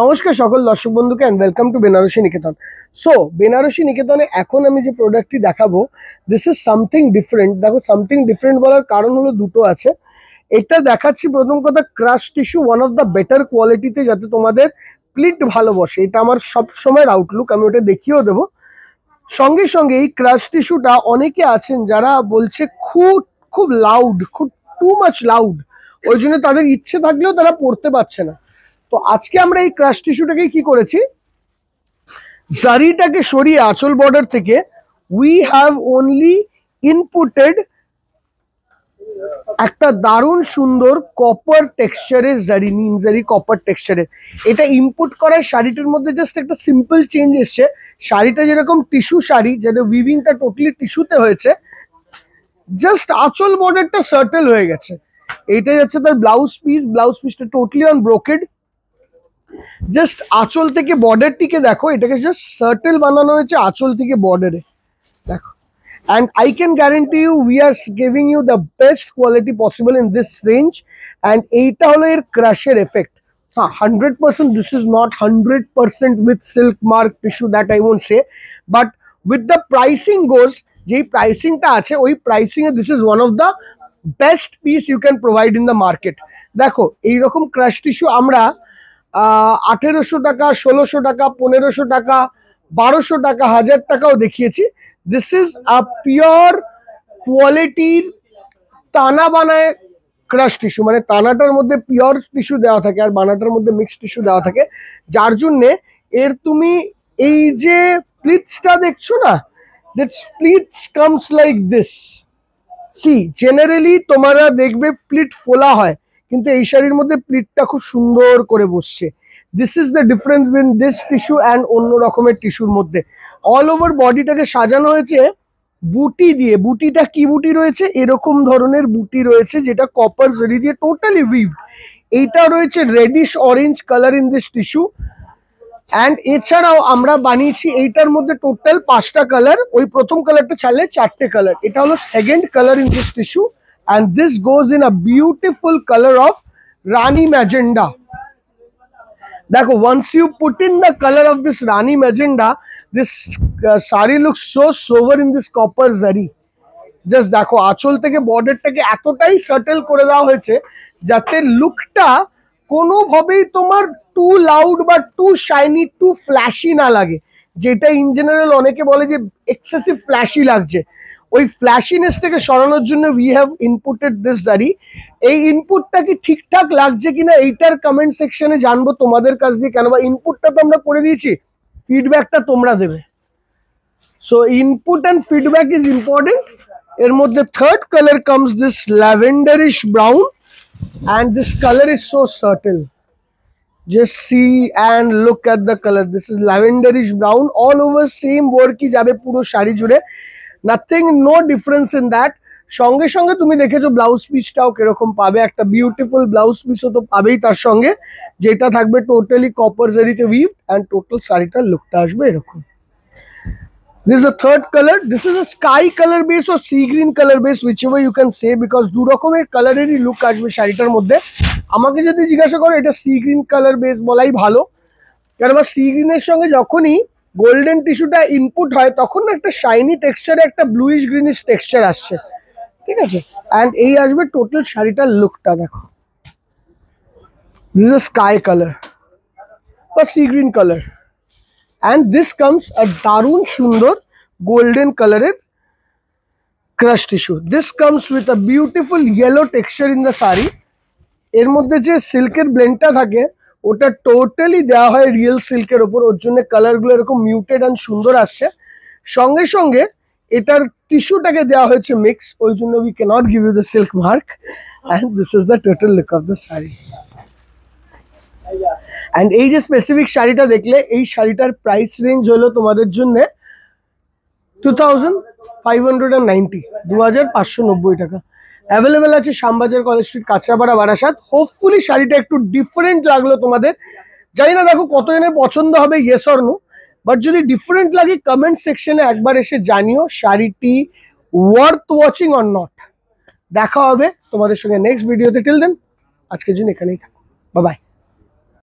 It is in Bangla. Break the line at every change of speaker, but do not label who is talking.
নমস্কার সকল দর্শক বন্ধুকে and welcome to Benarasi Niketan so Benarasi নিকেতনে এখন আমি যে প্রোডাক্টটি দেখাবো দিস ইজ সামথিং ডিফারেন্ট দেখো সামথিং ডিফারেন্ট বলার কারণ হলো দুটো আছে এটা দেখাচ্ছি প্রথম কথা crush tissue one of the better কোয়ালিটিতে যাতে তোমাদের প্লিট ভালোবাসে এটা আমার সবসময়ের আউটলুক আমি ওটা দেখিয়েও দেবো সঙ্গে সঙ্গে এই ক্রাশ টিস্যুটা অনেকে আছেন যারা বলছে খুব খুব লাউড খুব টু মাচ লাউড ওই জন্য তাদের ইচ্ছে থাকলেও তারা পড়তে পারছে না তো আজকে আমরা এই ক্রাশ টিস্যুটাকে কি করেছি জারিটাকে সরিয়ে আচল বর্ডার থেকে উই হ্যাভ অনলি ইনপুটেড একটা দারুণ সুন্দর কপার টেক্সচারের জারি নিম জারি কপার টেক্সচারের এটা ইনপুট করায় শাড়িটার মধ্যে জাস্ট একটা সিম্পল চেঞ্জ এসছে শাড়িটা যেরকম টিস্যু শাড়ি যেটা উইভিংটা টোটালি টিস্যুতে হয়েছে জাস্ট আচল বর্ডারটা সার্টেল হয়ে গেছে এটা হচ্ছে তার ব্লাউজ পিস ব্লাউজ পিসটা টোটালি অন ব্রোকেড जस्ट आँचल के बॉर्डर टीके देखो ये जस्ट सर्टल बनाना होता है आँचल बॉर्डर देखो and I can guarantee you we are giving you the best quality possible in this range and यहाँ हल एर क्रैशर इफेक्ट हाँ hundred percent this is not hundred percent with silk mark tissue that I won't say but with the pricing goes जो pricing I pricing this is one of the best piece you can provide in the market देखो यकम क्रैश टीस्यू हमारे আঠেরোশো টাকা ষোলোশো টাকা পনেরোশো টাকা বারোশো টাকা হাজার টাকাও দেখিয়েছি দিস ইজ আ পিওর কোয়ালিটির টানা বানায় ক্রাশ টিস্যু মানে টানাটার মধ্যে পিওর টিস্যু দেওয়া থাকে আর বানাটার মধ্যে মিক্স টিস্যু দেওয়া থাকে যার জন্যে এর তুমি এই যে প্লিটসটা দেখছো না these pleats comes like this see generally তোমরা দেখবে প্লিট ফোলা হয় কিন্তু এই শাড়ির মধ্যে প্লিটটা খুব সুন্দর করে বসছে this is the difference between this tissue and অন্য রকমের টিস্যুর মধ্যে অল ওভার বডিটাকে সাজানো হয়েছে বুটি দিয়ে বুটিটা কি বুটি রয়েছে এরকম ধরনের বুটি রয়েছে যেটা কপার জরি দিয়ে টোটালি উইভ এইটা রয়েছে reddish orange colour in this tissue and এছাড়াও আমরা বানিয়েছি এইটার মধ্যে টোটাল পাঁচটা কালার ওই প্রথম কালারটা ছাড়লে চারটে কালার এটা হলো second colour in this tissue and this goes in a beautiful color of Rani Magenta. Now, once you put in the color of this Rani Magenta, this uh, sari looks so sober in this copper zari. Just দেখো আঁচল থেকে বর্ডারটাকে এতটাই শাটল করে দেওয়া হয়েছে যাতে লুকটা কোনোভাবেই তোমার টু লাউড বা টু শাইনি টু ফ্ল্যাশি না লাগে যেটা ইন জেনারেল অনেকে বলে যে এক্সেসিভ ফ্ল্যাশি লাগছে ওই থেকে সরানোর জন্য উই হ্যাভ ইনপুটেড দিস জারি এই ইনপুটটা কি ঠিকঠাক লাগছে কিনা এইটার কমেন্ট সেকশনে জানবো তোমাদের কাছ দিয়ে কেন বা ইনপুটটা তো আমরা করে দিয়েছি ফিডব্যাকটা তোমরা দেবে so input and feedback is important এর মধ্যে third colour comes this lavender is brown and this colour is so subtle just see and look at the color this is lavenderish brown all over same work ki jabe puro shari jure nothing no difference in that সঙ্গে সঙ্গে তুমি দেখেছো ব্লাউজ পিসটাও কিরকম পাবে একটা বিউটিফুল ব্লাউজ পিসও তো পাবেই তার সঙ্গে যেটা থাকবে টোটালি কপার জারিতে উইভ অ্যান্ড টোটাল শাড়িটার লুকটা আসবে এরকম This is the third color. This is a sky color base or sea green color base, whichever you can say, because দু রকমের কালারেরই লুক আসবে শাড়িটার মধ্যে আমাকে যদি জিজ্ঞাসা করো এটা সি গ্রিন কালার বেস বলাই ভালো কারণ আমার সি গ্রিনের সঙ্গে যখনই গোল্ডেন টিস্যুটা ইনপুট হয় তখন না একটা শাইনি টেক্সচারে একটা ব্লুইশ গ্রিনিশ টেক্সচার আসছে ঠিক আছে অ্যান্ড এই আসবে টোটাল শাড়িটার লুকটা দেখো দিস স্কাই কালার বা sea green colour and this comes a দারুণ সুন্দর গোল্ডেন কালারের crush tissue this comes with a beautiful yellow texture in the sari এর মধ্যে যে সিল্কের ব্লেন্ডটা থাকে ওটা টোটালি দেওয়া হয় রিয়েল সিল্কের ওপর ওর জন্য কালারগুলো এরকম মিউটেড অ্যান্ড সুন্দর আসছে সঙ্গে সঙ্গে এটার টিস্যুটাকে দেওয়া হয়েছে মিক্স ওই জন্য we can't give you the silk mark and this is the total look of the sari and এই যে স্পেসিফিক শাড়িটা দেখলে এই শাড়িটার প্রাইস রেঞ্জ হলো তোমাদের জন্য two thousand five hundred and ninety পাঁচশো নব্বই টাকা অ্যাভেলেবেল আছে Shyambazar college street Kanchrapara Barasat hopefully শাড়িটা একটু ডিফারেন্ট লাগলো তোমাদের জানি না দেখো কতজনের পছন্দ হবে ইয়েস অর্ন বাট যদি ডিফারেন্ট লাগে কমেন্ট সেকশনে একবার এসে জানিও শাড়িটি ওয়ার্থ ওয়াচিং অর নট দেখা হবে তোমাদের সঙ্গে নেক্সট ভিডিওতে টিল দেন আজকের জন্য এখানেই থাকো বাই